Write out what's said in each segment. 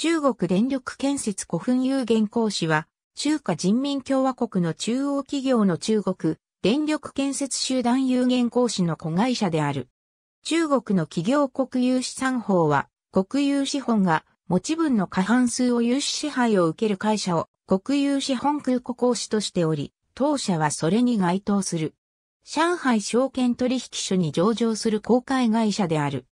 中国電力建設古墳有限公司は、中華人民共和国の中央企業の中国電力建設集団有限公司の子会社である。中国の企業国有資産法は、国有資本が持ち分の過半数を有資支配を受ける会社を国有資本空港公司としており、当社はそれに該当する。上海証券取引所に上場する公開会社である。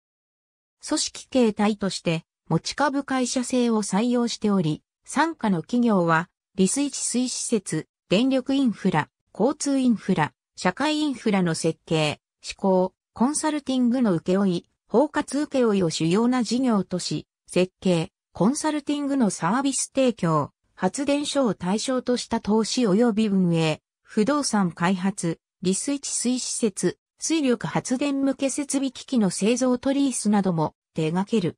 組織形態として、持ち株会社制を採用しており、参加の企業は、リスイ治水施設、電力インフラ、交通インフラ、社会インフラの設計、施行、コンサルティングの請負い、包括請負を主要な事業とし、設計、コンサルティングのサービス提供、発電所を対象とした投資及び運営、不動産開発、リスイ治水施設、水力発電向け設備機器の製造取りリースなども手掛ける。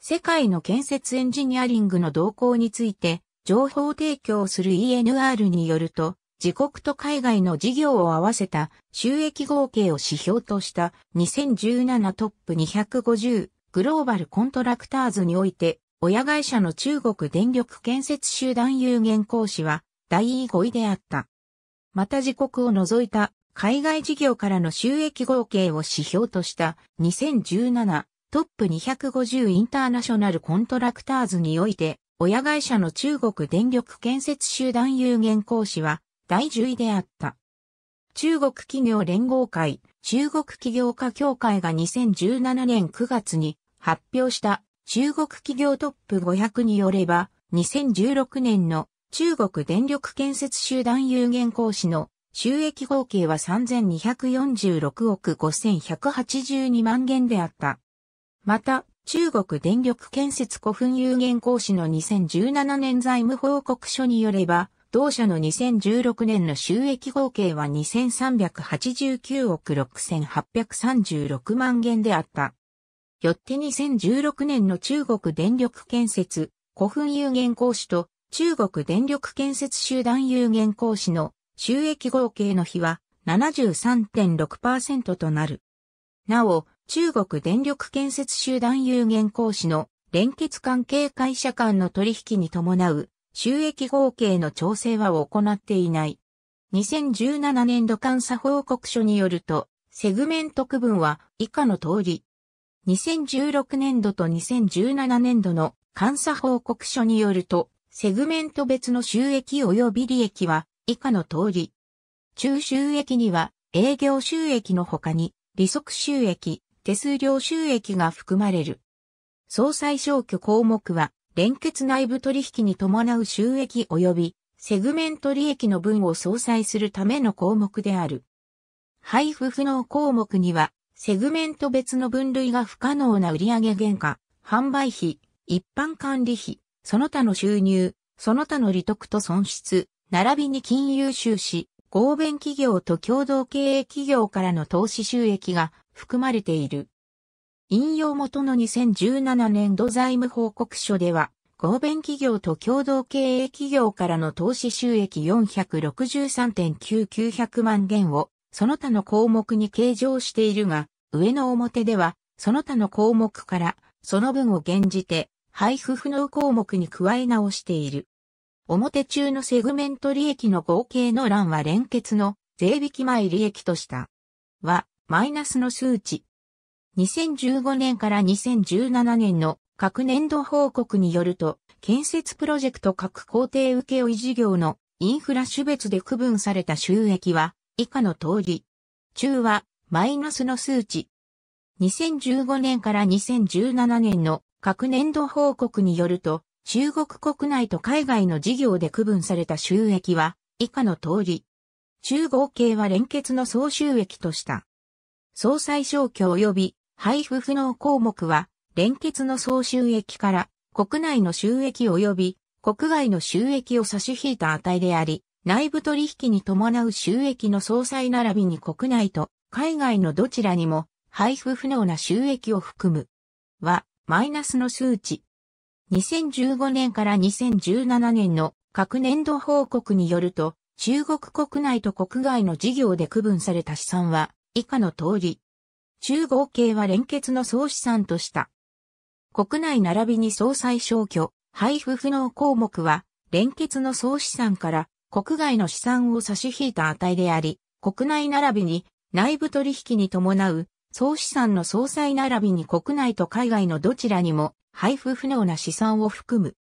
世界の建設エンジニアリングの動向について、情報提供する ENR によると、自国と海外の事業を合わせた収益合計を指標とした2017トップ250グローバルコントラクターズにおいて、親会社の中国電力建設集団有限講師は第5位であった。また自国を除いた海外事業からの収益合計を指標とした2017トップ250インターナショナルコントラクターズにおいて、親会社の中国電力建設集団有限講師は第10位であった。中国企業連合会、中国企業家協会が2017年9月に発表した中国企業トップ500によれば、2016年の中国電力建設集団有限講師の収益合計は3246億5182万元であった。また、中国電力建設古墳有限公司の2017年財務報告書によれば、同社の2016年の収益合計は2389億6836万元であった。よって2016年の中国電力建設古墳有限公司と中国電力建設集団有限公司の収益合計の比は73.6%となる。なお、中国電力建設集団有限公司の連結関係会社間の取引に伴う収益合計の調整は行っていない。2017年度監査報告書によると、セグメント区分は以下の通り。2016年度と2017年度の監査報告書によると、セグメント別の収益及び利益は以下の通り。中収益には営業収益の他に利息収益、手数料収益が含まれる。総裁消去項目は、連結内部取引に伴う収益及び、セグメント利益の分を相殺するための項目である。配布不能項目には、セグメント別の分類が不可能な売上原価、販売費、一般管理費、その他の収入、その他の利得と損失、並びに金融収支、合弁企業と共同経営企業からの投資収益が含まれている。引用元の2017年度財務報告書では、合弁企業と共同経営企業からの投資収益463.9900万元を、その他の項目に計上しているが、上の表では、その他の項目から、その分を減じて、配布不能項目に加え直している。表中のセグメント利益の合計の欄は連結の税引き前利益とした。は、マイナスの数値。2015年から2017年の各年度報告によると、建設プロジェクト各工程請負事業のインフラ種別で区分された収益は以下の通り。中はマイナスの数値。2015年から2017年の各年度報告によると、中国国内と海外の事業で区分された収益は、以下の通り。中合計は連結の総収益とした。総裁消去及び配布不能項目は、連結の総収益から国内の収益及び国外の収益を差し引いた値であり、内部取引に伴う収益の総裁並びに国内と海外のどちらにも配布不能な収益を含む。は、マイナスの数値、2015年から2017年の各年度報告によると、中国国内と国外の事業で区分された資産は以下の通り。中合計は連結の総資産とした。国内並びに総裁消去、配布不能項目は、連結の総資産から国外の資産を差し引いた値であり、国内並びに内部取引に伴う総資産の総裁並びに国内と海外のどちらにも配布不能な資産を含む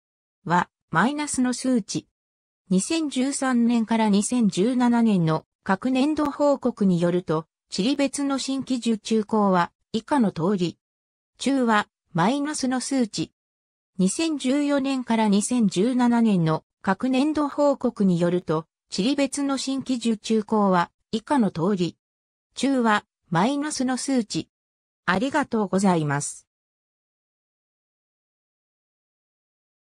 はマイナスの数値。2013年から2017年の各年度報告によると、地理別の新規受注高は以下の通り。中はマイナスの数値。2014年から2017年の各年度報告によると、地理別の新規受注高は以下の通り。中はマイナスの数値。ありがとうございます。